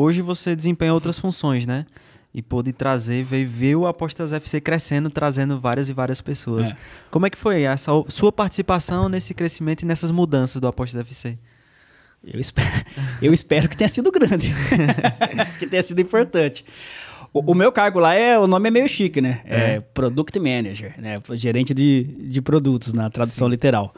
Hoje você desempenha outras funções, né? E pôde trazer, veio ver o Apostas FC crescendo, trazendo várias e várias pessoas. É. Como é que foi essa sua participação nesse crescimento e nessas mudanças do Apostas FC? Eu espero, eu espero que tenha sido grande, que tenha sido importante. O, o, meu cargo lá é, o nome é meio chique, né? É, é Product Manager, né? Gerente de, de produtos, na tradução Sim. literal.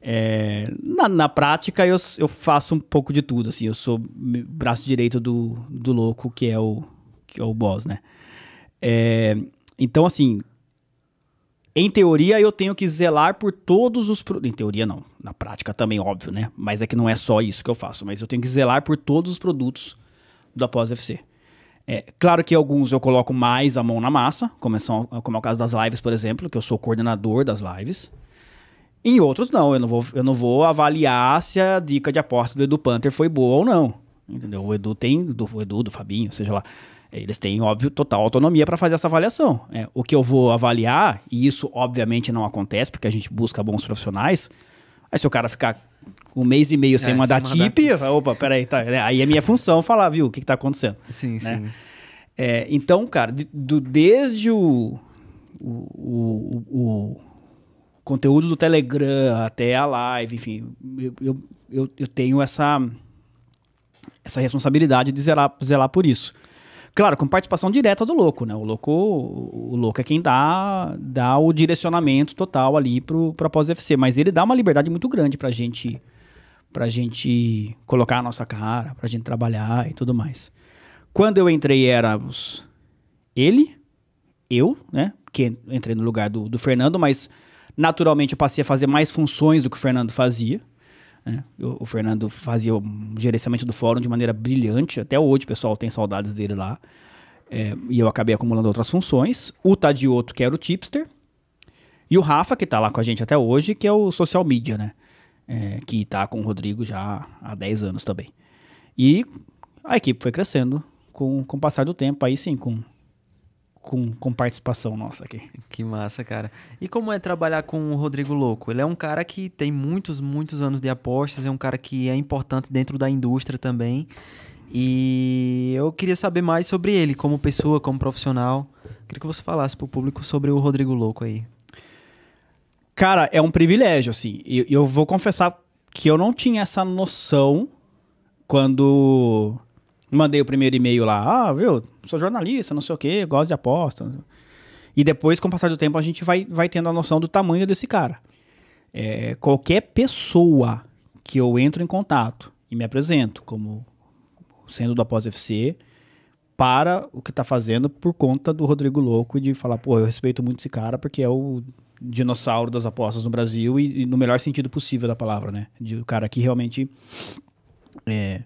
É, na, na, prática, eu, eu faço um pouco de tudo, assim. Eu sou braço direito do, do louco, que é o, que é o boss, né? É, então, assim, em teoria, eu tenho que zelar por todos os... produtos Em teoria, não. Na prática também, óbvio, né? Mas é que não é só isso que eu faço. Mas eu tenho que zelar por todos os produtos do Após FC. É, claro que alguns eu coloco mais a mão na massa, como, é como é o caso das lives, por exemplo, que eu sou coordenador das lives. Em outros, não. Eu não vou, eu não vou avaliar se a dica de aposta do Edu Panther foi boa ou não. Entendeu? O Edu tem, do, o Edu, do Fabinho, seja lá. Eles têm, óbvio, total autonomia para fazer essa avaliação. É, o que eu vou avaliar, e isso obviamente não acontece, porque a gente busca bons profissionais. Aí se o cara ficar um mês e meio é, sem mandar sem tip, mandar... opa, peraí, tá, né? aí é minha função falar, viu, o que, que tá acontecendo. Sim, né? sim. É, então, cara, do, desde o, o, o, o conteúdo do Telegram, até a live, enfim, eu, eu, eu, eu tenho essa, essa responsabilidade de zelar, zelar por isso. Claro, com participação direta do louco, né? O louco, o louco é quem dá, dá o direcionamento total ali pro, pro pós-FC, mas ele dá uma liberdade muito grande pra gente pra gente colocar a nossa cara, pra gente trabalhar e tudo mais. Quando eu entrei éramos ele, eu, né? Que entrei no lugar do, do Fernando, mas Naturalmente, eu passei a fazer mais funções do que o Fernando fazia. Né? o Fernando fazia o gerenciamento do fórum de maneira brilhante. Até hoje, pessoal tem saudades dele lá. É, e eu acabei acumulando outras funções. O Tadioto, que era o tipster. E o Rafa, que está lá com a gente até hoje, que é o social media, né? É, que está com o Rodrigo já há 10 anos também. E a equipe foi crescendo com, com o passar do tempo, aí sim, com com, com participação nossa aqui. Que massa, cara. E como é trabalhar com o Rodrigo Louco? Ele é um cara que tem muitos, muitos anos de apostas, é um cara que é importante dentro da indústria também. E eu queria saber mais sobre ele, como pessoa, como profissional. Queria que você falasse para o público sobre o Rodrigo Louco aí. Cara, é um privilégio, assim. Eu, eu vou confessar que eu não tinha essa noção quando Mandei o primeiro e-mail lá, ah, viu, sou jornalista, não sei o quê, gosto de aposta. E depois, com o passar do tempo, a gente vai, vai tendo a noção do tamanho desse cara. É, qualquer pessoa que eu entro em contato e me apresento como sendo do Após FC, para o que está fazendo por conta do Rodrigo Louco e de falar, pô, eu respeito muito esse cara porque é o dinossauro das apostas no Brasil e, e no melhor sentido possível da palavra, né? De o cara que realmente é,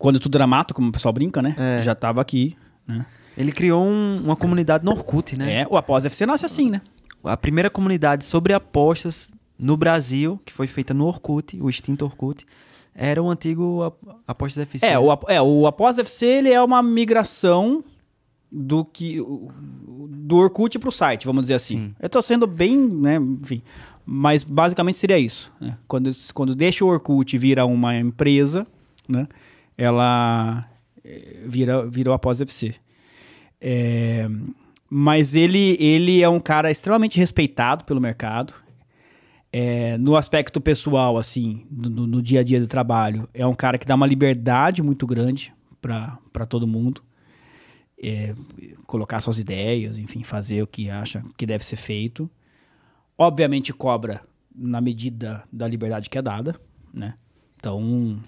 quando é tudo era mato, como o pessoal brinca, né? É. Já tava aqui, né? Ele criou um, uma comunidade no Orkut, né? É, o Após FC nasce assim, né? A primeira comunidade sobre apostas no Brasil, que foi feita no Orkut, o extinto Orkut, era o antigo Apostas FC. É, o, é, o Após FC ele é uma migração do que do Orkut para o site, vamos dizer assim. Sim. Eu estou sendo bem, né, enfim, mas basicamente seria isso. Né? Quando, quando deixa o Orkut vira uma empresa, né? ela eh, vira, virou após UFC. É, eh, mas ele, ele é um cara extremamente respeitado pelo mercado. É, no aspecto pessoal, assim, no, no, dia a dia do trabalho, é um cara que dá uma liberdade muito grande para todo mundo. É, colocar suas ideias, enfim, fazer o que acha que deve ser feito. Obviamente cobra na medida da liberdade que é dada, né? Então,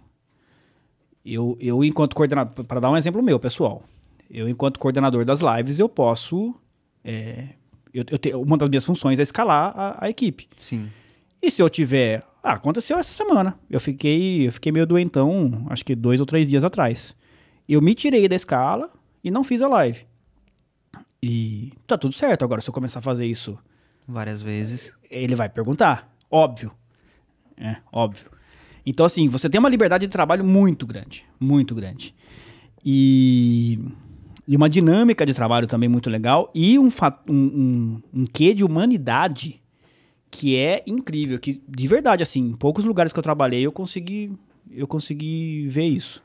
eu, eu enquanto coordenador, para dar um exemplo meu, pessoal, eu enquanto coordenador das lives, eu posso, é, eu, eu te, uma das minhas funções é escalar a, a equipe. Sim. E se eu tiver, ah, aconteceu essa semana, eu fiquei, eu fiquei meio doentão, acho que dois ou três dias atrás. Eu me tirei da escala e não fiz a live. E tá tudo certo. Agora, se eu começar a fazer isso várias vezes, ele vai perguntar. Óbvio. É, óbvio. Então, assim, você tem uma liberdade de trabalho muito grande, muito grande. E, e uma dinâmica de trabalho também muito legal e um, um, um, um quê de humanidade que é incrível, que de verdade, assim, em poucos lugares que eu trabalhei eu consegui, eu consegui ver isso.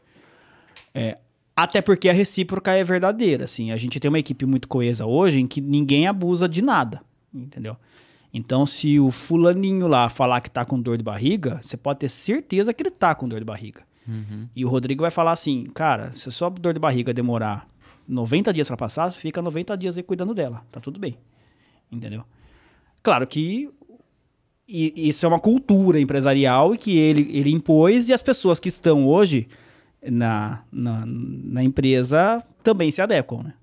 É, até porque a recíproca é verdadeira, assim, a gente tem uma equipe muito coesa hoje em que ninguém abusa de nada, entendeu? Então, se o fulaninho lá falar que tá com dor de barriga, você pode ter certeza que ele tá com dor de barriga. Uhum. E o Rodrigo vai falar assim, cara, se a sua dor de barriga demorar 90 dias para passar, você fica 90 dias aí cuidando dela, tá tudo bem. Entendeu? Claro que e, isso é uma cultura empresarial e que ele, ele impôs e as pessoas que estão hoje na, na, na empresa também se adequam, né?